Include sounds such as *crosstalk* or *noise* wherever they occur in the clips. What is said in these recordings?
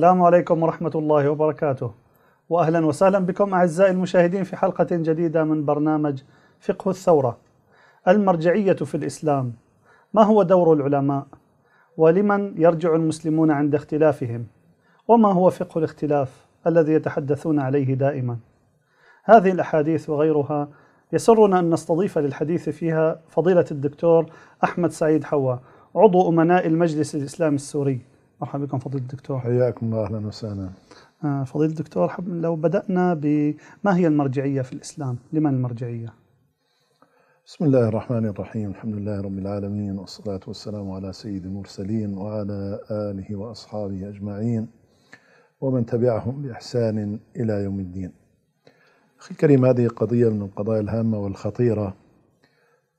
السلام عليكم ورحمة الله وبركاته وأهلا وسهلا بكم أعزائي المشاهدين في حلقة جديدة من برنامج فقه الثورة المرجعية في الإسلام ما هو دور العلماء؟ ولمن يرجع المسلمون عند اختلافهم؟ وما هو فقه الاختلاف الذي يتحدثون عليه دائما؟ هذه الأحاديث وغيرها يسرنا أن نستضيف للحديث فيها فضيلة الدكتور أحمد سعيد حوا عضو أمناء المجلس الإسلامي السوري مرحبا بكم فضيلة الدكتور حياكم الله أهلا وسهلا آه، فضيلة الدكتور لو بدأنا بما هي المرجعية في الإسلام لمن المرجعية بسم الله الرحمن الرحيم الحمد لله رب العالمين والصلاة والسلام على سيد المرسلين وعلى آله وأصحابه أجمعين ومن تبعهم بإحسان إلى يوم الدين أخي الكريم هذه قضية من القضايا الهامة والخطيرة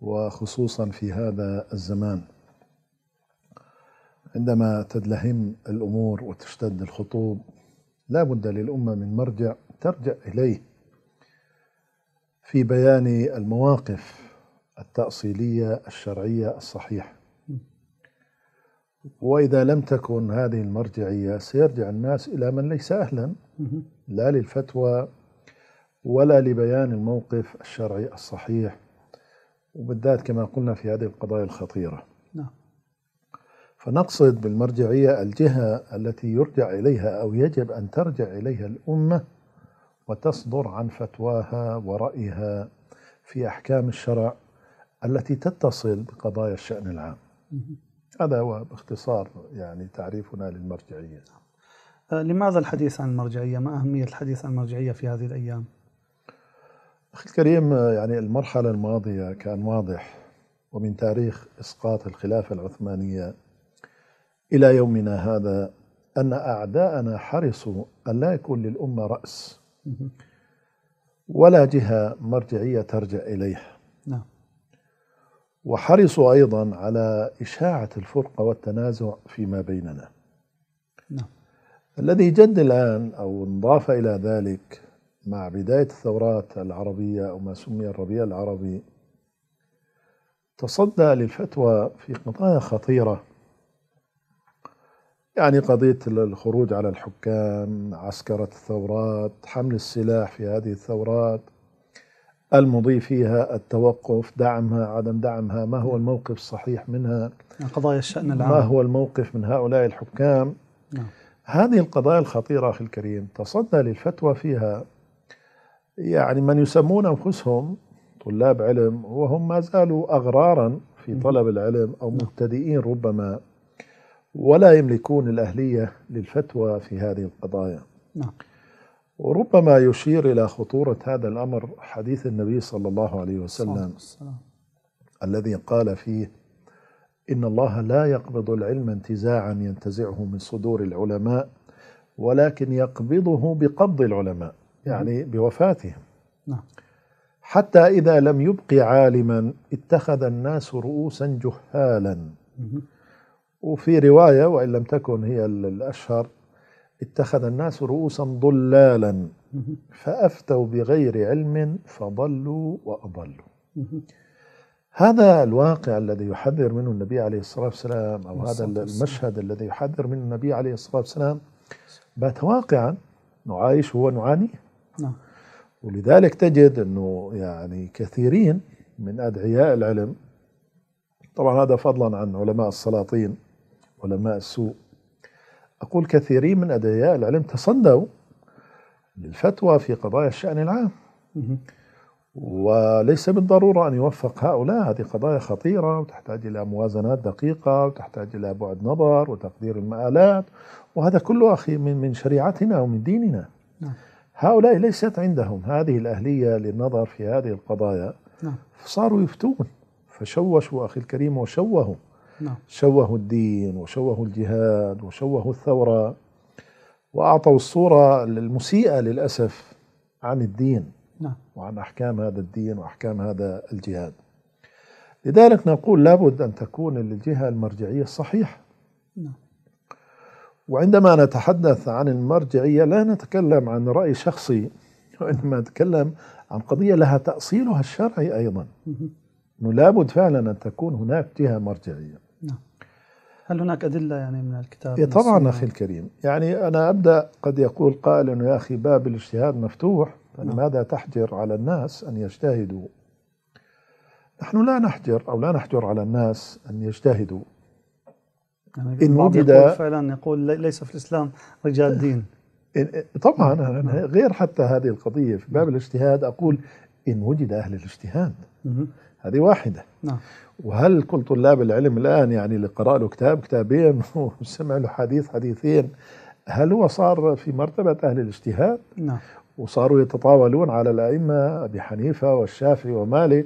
وخصوصا في هذا الزمان عندما تدلهم الأمور وتشتد الخطوب لا بد للأمة من مرجع ترجع إليه في بيان المواقف التأصيلية الشرعية الصحيحة وإذا لم تكن هذه المرجعية سيرجع الناس إلى من ليس أهلا لا للفتوى ولا لبيان الموقف الشرعي الصحيح وبالذات كما قلنا في هذه القضايا الخطيره فنقصد بالمرجعية الجهة التي يرجع إليها أو يجب أن ترجع إليها الأمة وتصدر عن فتواها ورأيها في أحكام الشرع التي تتصل بقضايا الشأن العام هذا هو باختصار يعني تعريفنا للمرجعية أه، لماذا الحديث عن المرجعية؟ ما أهمية الحديث عن المرجعية في هذه الأيام؟ أخي الكريم يعني المرحلة الماضية كان واضح ومن تاريخ إسقاط الخلافة العثمانية إلى يومنا هذا أن أعداءنا حرصوا أن لا يكون للأمة رأس ولا جهة مرجعية ترجع إليها نعم وحرصوا أيضا على إشاعة الفرقة والتنازع فيما بيننا نعم الذي جد الآن أو انضاف إلى ذلك مع بداية الثورات العربية أو ما سمي الربيع العربي تصدى للفتوى في قضايا خطيرة يعني قضية الخروج على الحكام عسكرة الثورات حمل السلاح في هذه الثورات المضي فيها التوقف دعمها عدم دعمها ما هو نعم. الموقف الصحيح منها قضايا الشأن العام ما هو الموقف من هؤلاء الحكام نعم. هذه القضايا الخطيرة أخي الكريم تصدى للفتوى فيها يعني من يسمون أنفسهم طلاب علم وهم ما زالوا أغرارا في طلب العلم أو نعم. مبتدئين ربما ولا يملكون الأهلية للفتوى في هذه القضايا نعم. وربما يشير إلى خطورة هذا الأمر حديث النبي صلى الله عليه وسلم الذي قال فيه إن الله لا يقبض العلم انتزاعا ينتزعه من صدور العلماء ولكن يقبضه بقبض العلماء يعني نعم. بوفاتهم نعم. حتى إذا لم يبق عالما اتخذ الناس رؤوسا جهالا وفي رواية وإن لم تكن هي الأشهر اتخذ الناس رؤوسا ضلالا فأفتوا بغير علم فضلوا وأضلوا هذا الواقع الذي يحذر منه النبي عليه الصلاة والسلام أو هذا المشهد الذي يحذر منه النبي عليه الصلاة والسلام بات واقعا نعايشه ونعانيه نعم ولذلك تجد أنه يعني كثيرين من أدعياء العلم طبعا هذا فضلا عن علماء السلاطين علماء السوء أقول كثيرين من أدعياء العلم تصدوا للفتوى في قضايا الشأن العام وليس بالضرورة أن يوفق هؤلاء هذه قضايا خطيرة وتحتاج إلى موازنات دقيقة وتحتاج إلى بعد نظر وتقدير المآلات وهذا كله أخي من من شريعتنا ومن ديننا نعم. هؤلاء ليست عندهم هذه الأهلية للنظر في هذه القضايا نعم. يفتون فشوشوا أخي الكريم وشوهوا نعم. شوهوا الدين وشوهوا الجهاد وشوهوا الثورة وأعطوا الصورة المسيئة للأسف عن الدين نعم. وعن أحكام هذا الدين وأحكام هذا الجهاد لذلك نقول لابد أن تكون الجهة المرجعية الصحيحة نعم. وعندما نتحدث عن المرجعية لا نتكلم عن رأي شخصي وإنما نتكلم عن قضية لها تأصيلها الشرعي أيضا لابد فعلا أن تكون هناك جهة مرجعية نعم هل هناك أدلة يعني من الكتاب؟ طبعا أخي الكريم يعني أنا أبدأ قد يقول قائل أنه يا أخي باب الاجتهاد مفتوح فلماذا يعني نعم. تحجر على الناس أن يجتهدوا نحن لا نحجر أو لا نحجر على الناس أن يجتهدوا يعني إن وجد يقول فعلا يقول ليس في الإسلام رجال دين طبعا نعم. غير حتى هذه القضية في باب نعم. الاجتهاد أقول إن وجد أهل الاجتهاد هذه واحدة نعم. وهل كل طلاب العلم الآن يعني اللي قرأ له كتاب كتابين *laughs* وسمع له حديث حديثين هل هو صار في مرتبة أهل الاجتهاد نعم. وصاروا يتطاولون على الأئمة أبي حنيفة والشافعي ومالك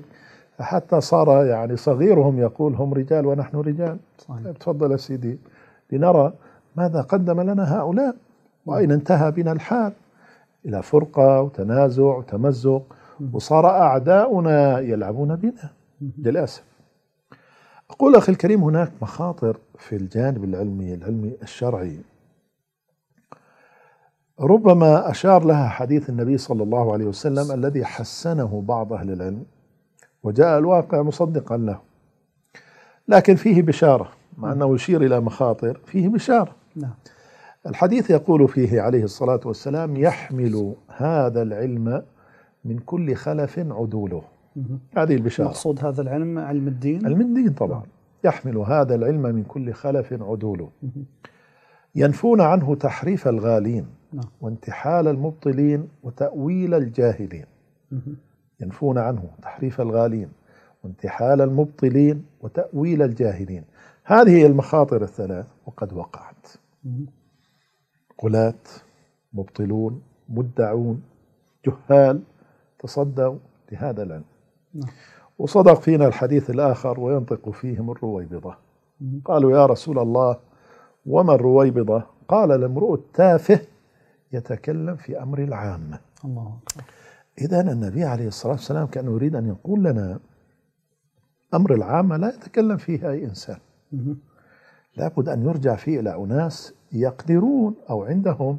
حتى صار يعني صغيرهم يقول هم رجال ونحن رجال صحيح. طيب، تفضل يا سيدي لنرى ماذا قدم لنا هؤلاء وأين انتهى بنا الحال إلى فرقة وتنازع وتمزق وصار أعداؤنا يلعبون بنا للأسف أقول أخي الكريم هناك مخاطر في الجانب العلمي العلمي الشرعي ربما أشار لها حديث النبي صلى الله عليه وسلم الذي حسنه بعض أهل العلم وجاء الواقع مصدقا له لكن فيه بشارة مع أنه يشير إلى مخاطر فيه بشارة نعم. الحديث يقول فيه عليه الصلاة والسلام يحمل هذا العلم من كل خلف عدوله هذه البشارة مقصود هذا العلم علم الدين علم الدين طبعا نعم. يحمل هذا العلم من كل خلف عدوله ينفون عنه تحريف الغالين نعم. وانتحال المبطلين وتأويل الجاهلين ينفون عنه تحريف الغالين وانتحال المبطلين وتأويل الجاهلين هذه هي المخاطر الثلاث وقد وقعت قلات مبطلون مدعون جهال تصدوا لهذا العلم نعم. وصدق فينا الحديث الآخر وينطق فيهم الرويبضة قالوا يا رسول الله وما الرويبضة قال الامرؤ التافه يتكلم في أمر العامة الله إذا النبي عليه الصلاة والسلام كان يريد أن يقول لنا أمر العامة لا يتكلم فيه أي إنسان لابد أن يرجع فيه إلى أناس يقدرون أو عندهم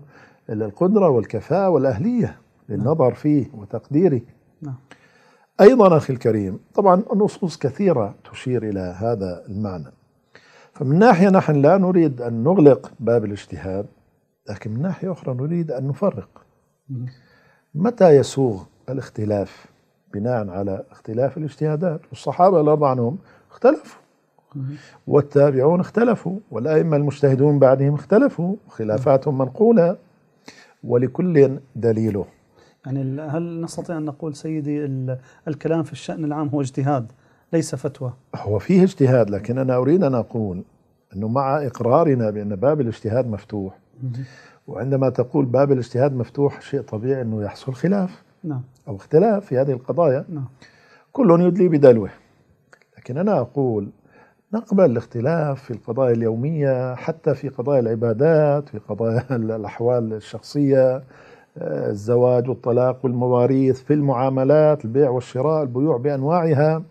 القدرة والكفاءة والأهلية للنظر فيه وتقديره نعم. أيضا أخي الكريم طبعا النصوص كثيرة تشير إلى هذا المعنى فمن ناحية نحن لا نريد أن نغلق باب الاجتهاد لكن من ناحية أخرى نريد أن نفرق متى يسوغ الاختلاف بناء على اختلاف الاجتهادات والصحابة الله عنهم اختلفوا والتابعون اختلفوا والأئمة المجتهدون بعدهم اختلفوا خلافاتهم منقولة ولكل دليله يعني هل نستطيع أن نقول سيدي الكلام في الشأن العام هو اجتهاد ليس فتوى هو فيه اجتهاد لكن أنا أريد أن أقول أنه مع إقرارنا بأن باب الاجتهاد مفتوح وعندما تقول باب الاجتهاد مفتوح شيء طبيعي أنه يحصل خلاف نعم. أو اختلاف في هذه القضايا نعم. كل يدلي بدلوه لكن أنا أقول نقبل الاختلاف في القضايا اليومية حتى في قضايا العبادات في قضايا *laughs* الأحوال الشخصية الزواج والطلاق والمواريث في المعاملات البيع والشراء البيوع بأنواعها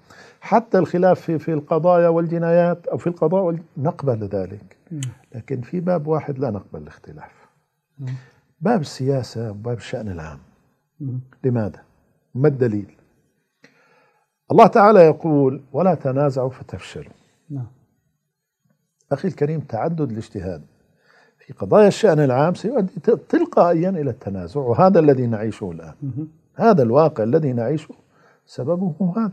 حتى الخلاف في, في القضايا والجنايات أو في القضاء نقبل ذلك لكن في باب واحد لا نقبل الاختلاف باب السياسة باب الشأن العام لماذا؟ ما الدليل؟ الله تعالى يقول ولا تنازعوا فتفشلوا نعم. أخي الكريم تعدد الاجتهاد في قضايا الشأن العام سيؤدي تلقائيا إلى التنازع وهذا الذي نعيشه الآن هذا الواقع الذي نعيشه سببه هذا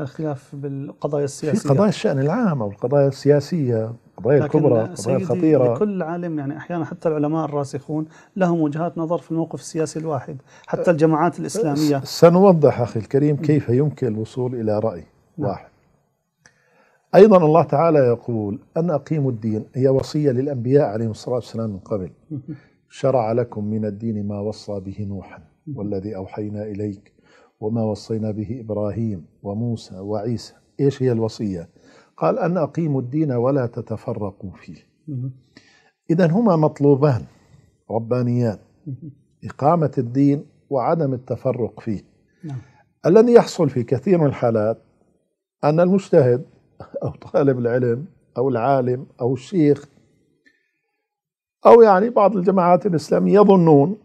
الخلاف بالقضايا السياسية في قضايا الشأن العام أو القضايا السياسية القضايا الكبرى القضايا الخطيرة لكل عالم يعني أحيانا حتى العلماء الراسخون لهم وجهات نظر في الموقف السياسي الواحد حتى الجماعات الإسلامية سنوضح أخي الكريم كيف يمكن الوصول إلى رأي نعم. واحد أيضا الله تعالى يقول أن أقيموا الدين هي وصية للأنبياء عليهم الصلاة والسلام من قبل شرع لكم من الدين ما وصى به نوحا والذي أوحينا إليك وما وصينا به إبراهيم وموسى وعيسى إيش هي الوصية قال أن أقيموا الدين ولا تتفرقوا فيه إذا هما مطلوبان ربانيان إقامة الدين وعدم التفرق فيه نعم. الذي يحصل في كثير من الحالات أن المجتهد أو طالب العلم أو العالم أو الشيخ أو يعني بعض الجماعات الإسلامية يظنون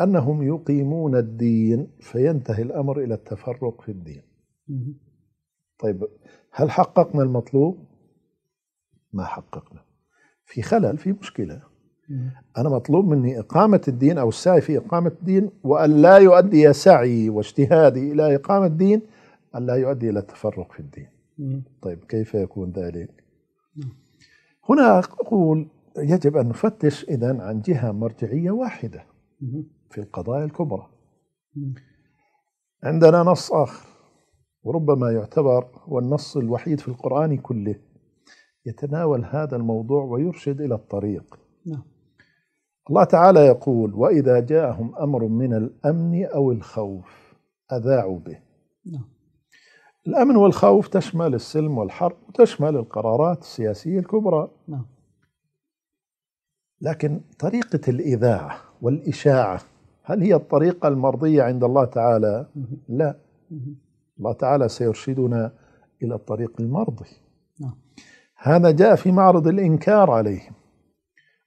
أنهم يقيمون الدين فينتهي الأمر إلى التفرق في الدين طيب هل حققنا المطلوب؟ ما حققنا في خلل في مشكلة أنا مطلوب مني إقامة الدين أو السعي في إقامة الدين وأن لا يؤدي سعي واجتهادي إلى إقامة الدين أن لا يؤدي إلى التفرق في الدين طيب كيف يكون ذلك؟ نعم. هنا أقول يجب أن نفتش إذا عن جهة مرجعية واحدة في القضايا الكبرى عندنا نص آخر وربما يعتبر هو النص الوحيد في القرآن كله يتناول هذا الموضوع ويرشد إلى الطريق نعم. الله تعالى يقول وإذا جاءهم أمر من الأمن أو الخوف أذاعوا به نعم. الأمن والخوف تشمل السلم والحرب وتشمل القرارات السياسية الكبرى نعم. لكن طريقة الإذاعة والإشاعة هل هي الطريقة المرضية عند الله تعالى؟ لا الله تعالى سيرشدنا إلى الطريق المرضي نعم. هذا جاء في معرض الإنكار عليهم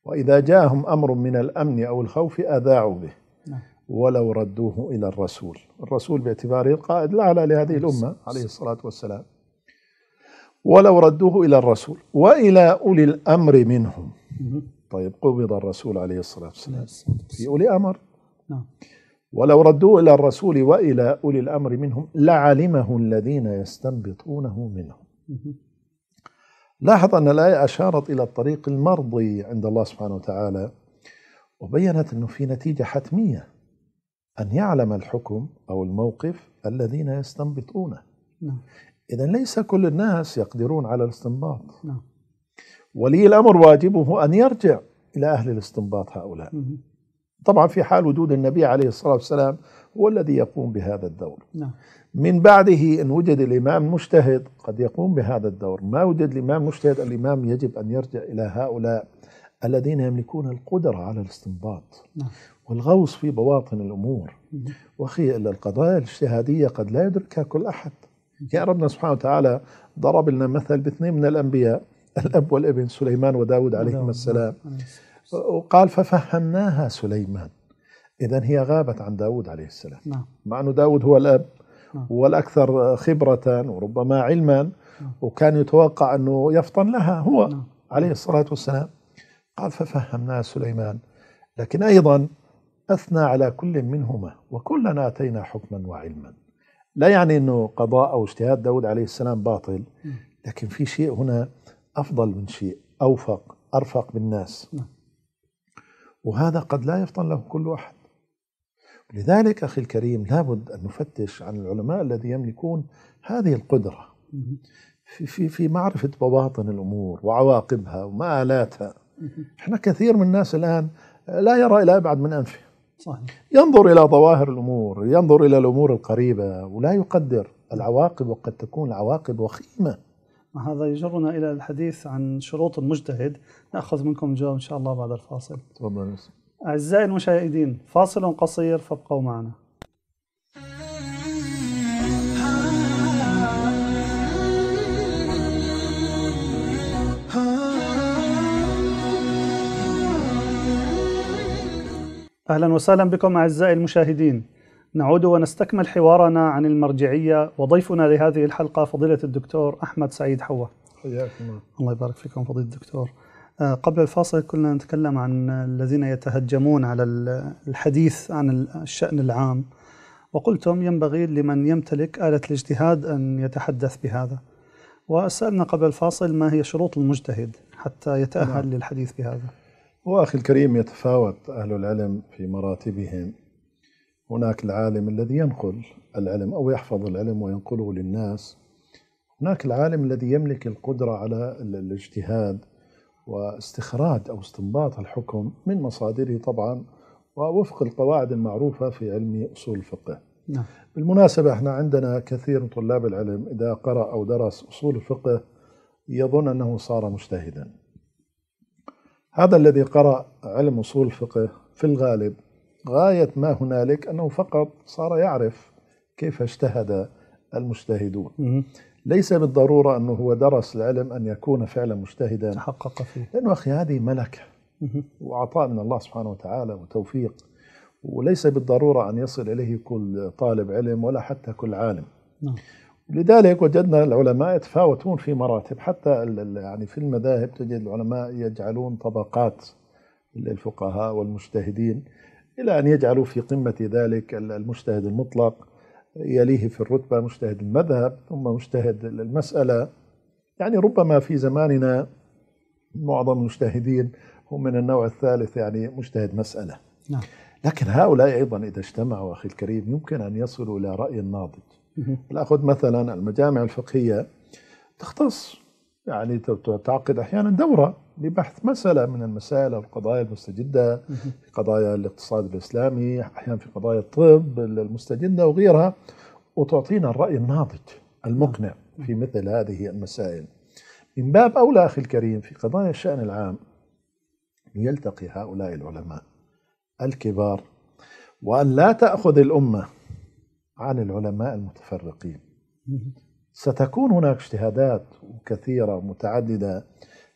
وإذا جاءهم أمر من الأمن أو الخوف أذاعوا به ولو ردوه إلى الرسول الرسول باعتباره القائد الأعلى لهذه الأمة عليه الصلاة والسلام ولو ردوه إلى الرسول وإلى أولي الأمر منهم طيب قبض الرسول عليه الصلاة والسلام في أولي أمر نعم. ولو ردوه إلى الرسول وإلى أولي الأمر منهم لعلمه الذين يستنبطونه منهم لاحظ أن الآية أشارت إلى الطريق المرضي عند الله سبحانه وتعالى وبينت أنه في نتيجة حتمية أن يعلم الحكم أو الموقف الذين يستنبطونه نعم. إذا ليس كل الناس يقدرون على الاستنباط نعم. ولي الأمر واجبه أن يرجع إلى أهل الاستنباط هؤلاء مم. طبعا في حال وجود النبي عليه الصلاة والسلام هو الذي يقوم بهذا الدور نعم. من بعده إن وجد الإمام مجتهد قد يقوم بهذا الدور ما وجد الإمام مجتهد الإمام يجب أن يرجع إلى هؤلاء الذين يملكون القدرة على الاستنباط نعم. والغوص في بواطن الأمور وأخي إلا القضايا الاجتهادية قد لا يدركها كل أحد يعني ربنا سبحانه وتعالى ضرب لنا مثل باثنين من الأنبياء الأب والابن سليمان وداود عليهما نعم، السلام وقال ففهمناها سليمان إذا هي غابت عن داود عليه السلام نعم. مع أنه داود هو الأب نعم. والاكثر خبرة وربما علما نعم. وكان يتوقع أنه يفطن لها هو نعم. عليه الصلاة والسلام قال ففهمناها سليمان لكن أيضا أثنى على كل منهما وكلنا آتينا حكما وعلما لا يعني أنه قضاء أو اجتهاد داود عليه السلام باطل لكن في شيء هنا أفضل من شيء أوفق أرفق بالناس نعم. وهذا قد لا يفطن له كل أحد لذلك أخي الكريم لابد أن نفتش عن العلماء الذي يملكون هذه القدرة في, في, في معرفة بواطن الأمور وعواقبها ومآلاتها احنا كثير من الناس الآن لا يرى إلى أبعد من أنفه صحيح. ينظر إلى ظواهر الأمور ينظر إلى الأمور القريبة ولا يقدر العواقب وقد تكون العواقب وخيمة هذا يجرنا إلى الحديث عن شروط المجتهد نأخذ منكم الجواب إن شاء الله بعد الفاصل تفضل أعزائي المشاهدين فاصل قصير فابقوا معنا أهلا وسهلا بكم أعزائي المشاهدين نعود ونستكمل حوارنا عن المرجعية وضيفنا لهذه الحلقة فضيلة الدكتور أحمد سعيد حوا حياكم الله يبارك فيكم فضيلة الدكتور آه، قبل الفاصل كنا نتكلم عن الذين يتهجمون على الحديث عن الشأن العام وقلتم ينبغي لمن يمتلك آلة الاجتهاد أن يتحدث بهذا وسألنا قبل الفاصل ما هي شروط المجتهد حتى يتأهل نعم. للحديث بهذا وأخي الكريم يتفاوت أهل العلم في مراتبهم هناك العالم الذي ينقل العلم أو يحفظ العلم وينقله للناس هناك العالم الذي يملك القدرة على الاجتهاد واستخراج أو استنباط الحكم من مصادره طبعا ووفق القواعد المعروفة في علم أصول الفقه نعم. بالمناسبة احنا عندنا كثير من طلاب العلم إذا قرأ أو درس أصول الفقه يظن أنه صار مجتهدا هذا الذي قرأ علم أصول الفقه في الغالب غاية ما هنالك أنه فقط صار يعرف كيف اجتهد المجتهدون ليس بالضرورة أنه هو درس العلم أن يكون فعلا مجتهدا تحقق فيه لأنه أخي هذه ملكة وعطاء من الله سبحانه وتعالى وتوفيق وليس بالضرورة أن يصل إليه كل طالب علم ولا حتى كل عالم نعم. لذلك وجدنا العلماء يتفاوتون في مراتب حتى يعني في المذاهب تجد العلماء يجعلون طبقات للفقهاء والمجتهدين إلى أن يجعلوا في قمة ذلك المجتهد المطلق يليه في الرتبة مجتهد المذهب ثم مجتهد المسألة يعني ربما في زماننا معظم المجتهدين هم من النوع الثالث يعني مجتهد مسألة نعم. لكن هؤلاء أيضا إذا اجتمعوا أخي الكريم يمكن أن يصلوا إلى رأي ناضج ناخذ مثلا المجامع الفقهيه تختص يعني تعقد احيانا دوره لبحث مساله من المسائل او القضايا المستجده في قضايا الاقتصاد الاسلامي احيانا في قضايا الطب المستجده وغيرها وتعطينا الراي الناضج المقنع في مثل هذه المسائل من باب اولى اخي الكريم في قضايا الشان العام يلتقي هؤلاء العلماء الكبار وان لا تاخذ الامه عن العلماء المتفرقين ستكون هناك اجتهادات كثيرة متعددة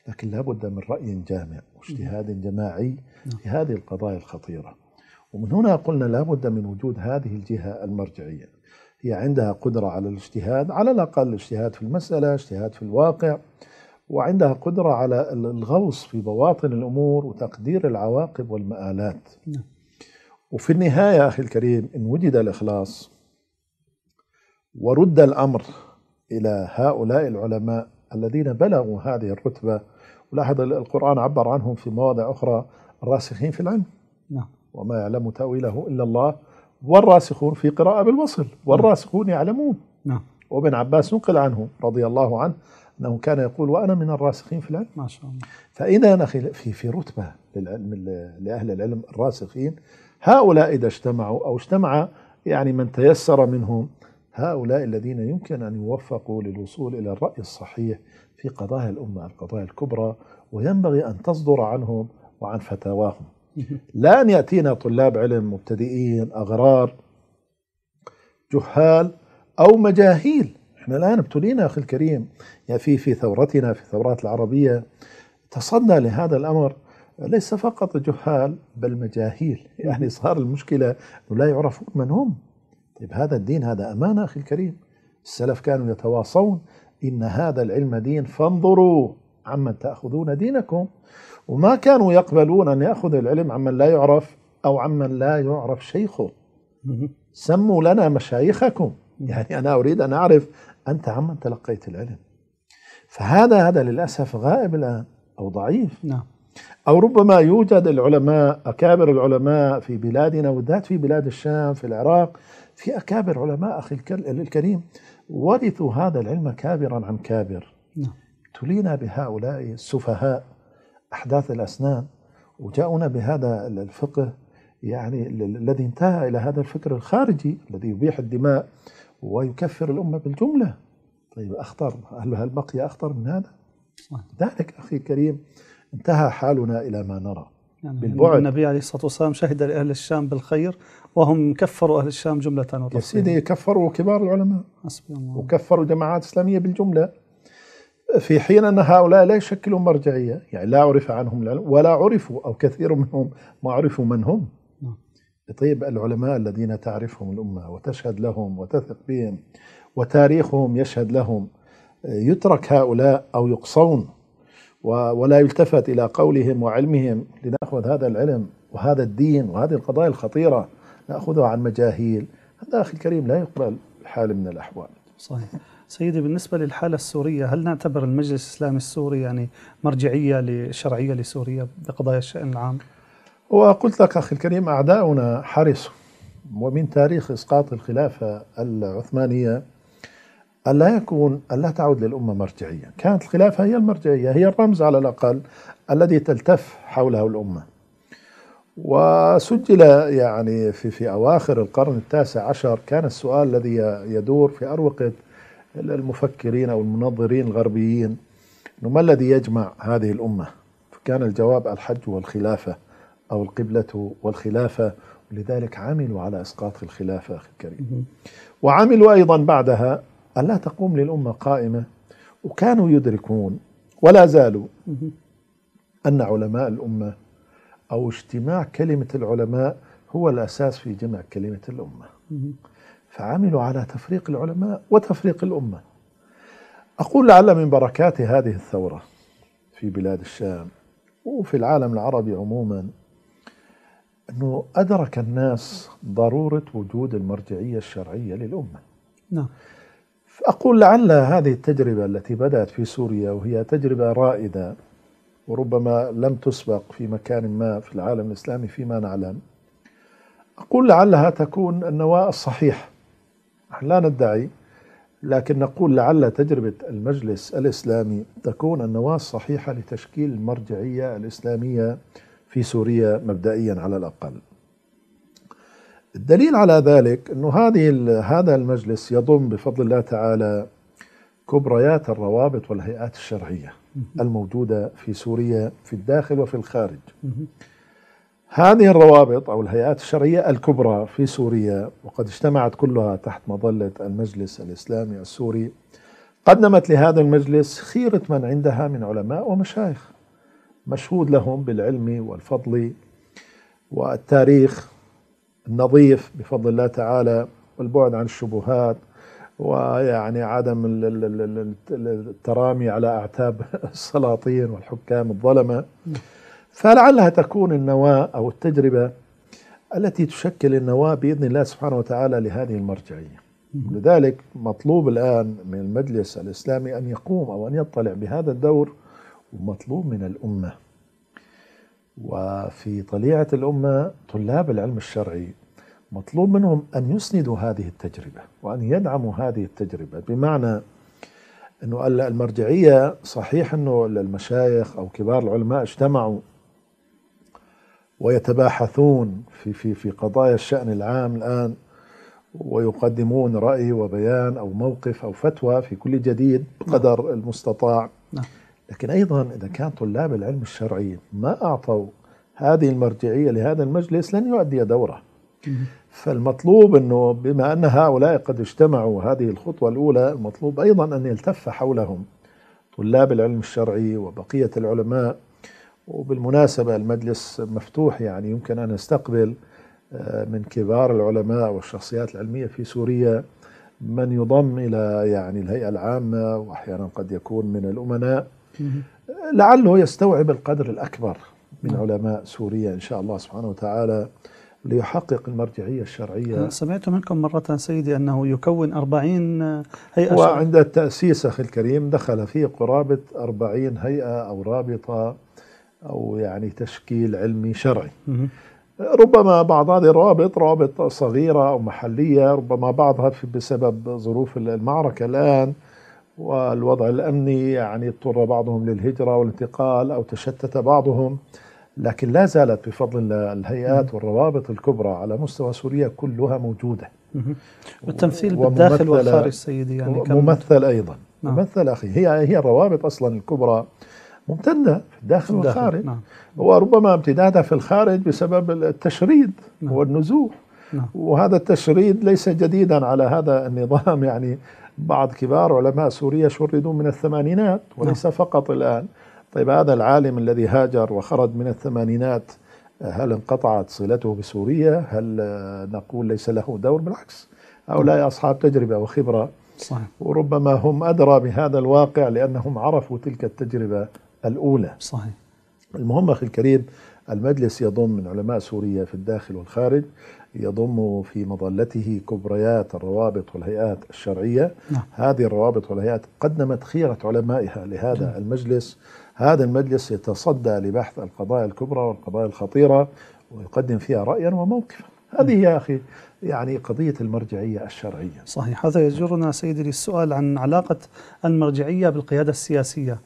لكن لابد من رأي جامع واجتهاد جماعي نعم. في هذه القضايا الخطيرة ومن هنا قلنا لابد من وجود هذه الجهة المرجعية هي عندها قدرة على الاجتهاد على الأقل اجتهاد في المسألة اجتهاد في الواقع وعندها قدرة على الغوص في بواطن الأمور وتقدير العواقب والمآلات نعم. وفي النهاية أخي الكريم إن وجد الإخلاص ورد الأمر إلى هؤلاء العلماء الذين بلغوا هذه الرتبة ولاحظ القرآن عبر عنهم في مواضع أخرى الراسخين في العلم نعم. وما يعلم تأويله إلا الله والراسخون في قراءة بالوصل والراسخون يعلمون نعم. وابن عباس نقل عنه رضي الله عنه أنه كان يقول وأنا من الراسخين في العلم ما شاء الله فإذا في في رتبة للعلم لأهل العلم الراسخين هؤلاء إذا اجتمعوا أو اجتمع يعني من تيسر منهم هؤلاء الذين يمكن أن يوفقوا للوصول إلى الرأي الصحيح في قضايا الأمة القضايا الكبرى وينبغي أن تصدر عنهم وعن فتاواهم *laughs* لا أن يأتينا طلاب علم مبتدئين أغرار جهال أو مجاهيل احنا الآن ابتلينا أخي الكريم يعني في في ثورتنا في الثورات العربية تصدى لهذا الأمر ليس فقط جهال بل مجاهيل يعني صار المشكلة أنه لا يعرفون من هم هذا الدين هذا أمانة أخي الكريم السلف كانوا يتواصون إن هذا العلم دين فانظروا عمن تأخذون دينكم وما كانوا يقبلون أن يأخذ العلم عمن لا يعرف أو عمن لا يعرف شيخه سموا لنا مشايخكم يعني أنا أريد أن أعرف أنت عمن تلقيت العلم فهذا هذا للأسف غائب الآن أو ضعيف نعم أو ربما يوجد العلماء أكابر العلماء في بلادنا وذات في بلاد الشام في العراق في أكابر علماء أخي الكريم ورثوا هذا العلم كابرا عن كابر نعم. تلينا بهؤلاء السفهاء أحداث الأسنان وجاؤونا بهذا الفقه يعني الذي انتهى إلى هذا الفكر الخارجي الذي يبيح الدماء ويكفر الأمة بالجملة طيب أخطر هل, هل بقي أخطر من هذا؟ ذلك أخي الكريم انتهى حالنا إلى ما نرى يعني بالبعد النبي عليه الصلاة والسلام شهد لأهل الشام بالخير وهم كفروا أهل الشام جملة وتفصيلا يا سيدي كفروا كبار العلماء حسبي الله وكفروا جماعات إسلامية بالجملة في حين أن هؤلاء لا يشكلون مرجعية يعني لا عرف عنهم ولا عرفوا أو كثير منهم ما عرفوا من هم نعم. طيب العلماء الذين تعرفهم الأمة وتشهد لهم وتثق بهم وتاريخهم يشهد لهم يترك هؤلاء أو يقصون ولا يلتفت إلى قولهم وعلمهم لنأخذ هذا العلم وهذا الدين وهذه القضايا الخطيرة نأخذها عن مجاهيل هذا أخي الكريم لا يقبل حال من الأحوال صحيح سيدي بالنسبة للحالة السورية هل نعتبر المجلس الإسلامي السوري يعني مرجعية لشرعية لسوريا بقضايا الشأن العام؟ وقلت لك أخي الكريم أعداؤنا حرصوا ومن تاريخ إسقاط الخلافة العثمانية ألا يكون ألا تعود للأمة مرجعية كانت الخلافة هي المرجعية هي الرمز على الأقل الذي تلتف حوله الأمة وسجل يعني في في أواخر القرن التاسع عشر كان السؤال الذي يدور في أروقة المفكرين أو المنظرين الغربيين أنه ما الذي يجمع هذه الأمة فكان الجواب الحج والخلافة أو القبلة والخلافة لذلك عملوا على اسقاط الخلافه اخي الكريم. وعملوا ايضا بعدها ألا تقوم للأمة قائمة وكانوا يدركون ولا زالوا أن علماء الأمة أو اجتماع كلمة العلماء هو الأساس في جمع كلمة الأمة فعملوا على تفريق العلماء وتفريق الأمة أقول لعل من بركات هذه الثورة في بلاد الشام وفي العالم العربي عموما أنه أدرك الناس ضرورة وجود المرجعية الشرعية للأمة نعم أقول لعل هذه التجربة التي بدأت في سوريا وهي تجربة رائدة وربما لم تسبق في مكان ما في العالم الإسلامي فيما نعلم أقول لعلها تكون النواة الصحيح نحن لا ندعي لكن نقول لعل تجربة المجلس الإسلامي تكون النواة الصحيحة لتشكيل المرجعية الإسلامية في سوريا مبدئيا على الأقل الدليل على ذلك أنه هذه هذا المجلس يضم بفضل الله تعالى كبريات الروابط والهيئات الشرعية الموجودة في سوريا في الداخل وفي الخارج هذه الروابط أو الهيئات الشرعية الكبرى في سوريا وقد اجتمعت كلها تحت مظلة المجلس الإسلامي السوري قدمت لهذا المجلس خيرة من عندها من علماء ومشايخ مشهود لهم بالعلم والفضل والتاريخ النظيف بفضل الله تعالى والبعد عن الشبهات ويعني عدم الترامي على اعتاب *laughs* السلاطين والحكام الظلمه فلعلها تكون النواه او التجربه التي تشكل النواه باذن الله سبحانه وتعالى لهذه المرجعيه. لذلك مطلوب الان من المجلس الاسلامي ان يقوم او ان يطلع بهذا الدور ومطلوب من الامه وفي طليعة الأمة طلاب العلم الشرعي مطلوب منهم أن يسندوا هذه التجربة وأن يدعموا هذه التجربة بمعنى أنه المرجعية صحيح أنه المشايخ أو كبار العلماء اجتمعوا ويتباحثون في في في قضايا الشأن العام الآن ويقدمون رأي وبيان أو موقف أو فتوى في كل جديد بقدر نعم. المستطاع نعم. لكن أيضا إذا كان طلاب العلم الشرعي ما أعطوا هذه المرجعية لهذا المجلس لن يؤدي دوره فالمطلوب أنه بما أن هؤلاء قد اجتمعوا هذه الخطوة الأولى المطلوب أيضا أن يلتف حولهم طلاب العلم الشرعي وبقية العلماء وبالمناسبة المجلس مفتوح يعني يمكن أن يستقبل آه، من كبار العلماء والشخصيات العلمية في سوريا من يضم إلى يعني الهيئة العامة وأحيانا قد يكون من الأمناء لعله يستوعب القدر الأكبر من علماء سوريا إن شاء الله سبحانه وتعالى ليحقق المرجعية الشرعية سمعت منكم مرة سيدي أنه يكون أربعين هيئة وعند التأسيس أخي الكريم دخل فيه قرابة أربعين هيئة أو رابطة أو يعني تشكيل علمي شرعي ربما بعض هذه الروابط روابط صغيرة أو محلية ربما بعضها بسبب ظروف المعركة الآن والوضع الأمني يعني اضطر بعضهم للهجرة والانتقال أو تشتت بعضهم لكن لا زالت بفضل الهيئات والروابط الكبرى على مستوى سوريا كلها موجودة والتمثيل بالداخل والخارج سيدي يعني ممثل أيضا نعم. ممثل أخي هي هي الروابط أصلا الكبرى ممتدة في الداخل والخارج نعم. وربما امتدادها في الخارج بسبب التشريد نعم. والنزوح نعم. وهذا التشريد ليس جديدا على هذا النظام *laughs* يعني بعض كبار علماء سوريا شردوا من الثمانينات وليس نعم. فقط الآن طيب هذا العالم الذي هاجر وخرج من الثمانينات هل انقطعت صلته بسوريا هل نقول ليس له دور بالعكس هؤلاء نعم. أصحاب تجربة وخبرة صحيح. وربما هم أدرى بهذا الواقع لأنهم عرفوا تلك التجربة الأولى صحيح المهم أخي الكريم المجلس يضم من علماء سوريا في الداخل والخارج يضم في مظلته كبريات الروابط والهيئات الشرعية نعم. هذه الروابط والهيئات قدمت خيرة علمائها لهذا نعم. المجلس هذا المجلس يتصدى لبحث القضايا الكبرى والقضايا الخطيرة ويقدم فيها رأيا وموقفا هذه يا أخي يعني قضية المرجعية الشرعية صحيح هذا يجرنا سيدي للسؤال عن علاقة المرجعية بالقيادة السياسية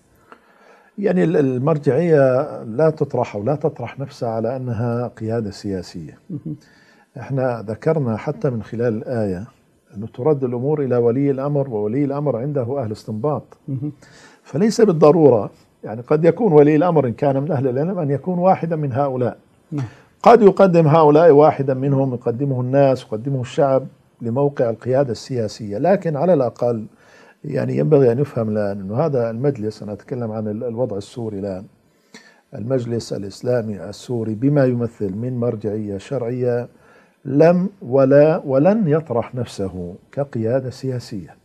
يعني المرجعية لا تطرح أو لا تطرح نفسها على أنها قيادة سياسية احنا ذكرنا حتى من خلال الآية أنه ترد الأمور إلى ولي الأمر وولي الأمر عنده أهل استنباط فليس بالضرورة يعني قد يكون ولي الأمر إن كان من أهل العلم أن يكون واحدا من هؤلاء نعم. قد يقدم هؤلاء واحدا منهم يقدمه الناس يقدمه الشعب لموقع القيادة السياسية لكن على الأقل يعني ينبغي أن يفهم الآن أنه هذا المجلس أنا أتكلم عن الوضع السوري الآن المجلس الإسلامي السوري بما يمثل من مرجعية شرعية لم ولا ولن يطرح نفسه كقيادة سياسية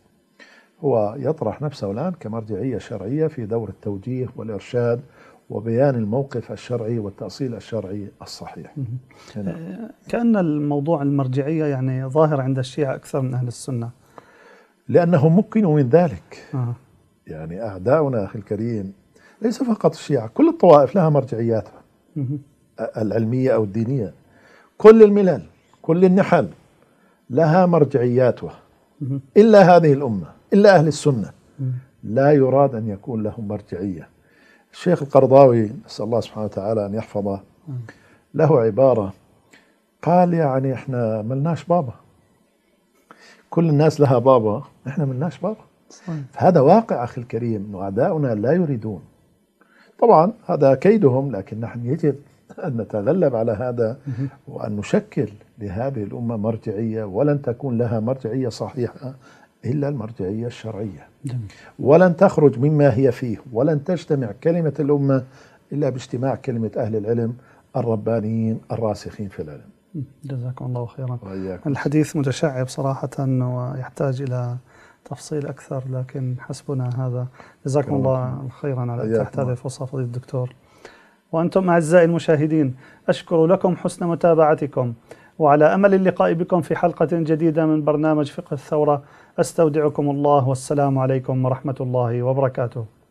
هو يطرح نفسه الآن كمرجعية شرعية في دور التوجيه والإرشاد وبيان الموقف الشرعي والتأصيل الشرعي الصحيح هنا. آه، كأن الموضوع المرجعية يعني ظاهر عند الشيعة أكثر من أهل السنة لأنهم مكنوا من ذلك آه. يعني أعداؤنا أخي الكريم ليس فقط الشيعة كل الطوائف لها مرجعياتها العلمية أو الدينية كل الملل كل النحل لها مرجعياتها إلا هذه الأمة إلا أهل السنة لا يراد أن يكون لهم مرجعية الشيخ القرضاوي نسأل الله سبحانه وتعالى أن يحفظه له عبارة قال يعني احنا ملناش بابا كل الناس لها بابا احنا ملناش بابا فهذا واقع أخي الكريم أن أعداؤنا لا يريدون طبعا هذا كيدهم لكن نحن يجب أن نتغلب على هذا وأن نشكل لهذه الأمة مرجعية ولن تكون لها مرجعية صحيحة إلا المرجعية الشرعية ولن تخرج مما هي فيه ولن تجتمع كلمة الأمة إلا باجتماع كلمة أهل العلم الربانيين الراسخين في العلم جزاكم الله خيرا وإياكم. الحديث متشعب صراحة ويحتاج إلى تفصيل أكثر لكن حسبنا هذا جزاكم الله خيرا على تحت هذه الفرصة فضيلة الدكتور وأنتم أعزائي المشاهدين أشكر لكم حسن متابعتكم وعلى امل اللقاء بكم في حلقه جديده من برنامج فقه الثوره استودعكم الله والسلام عليكم ورحمه الله وبركاته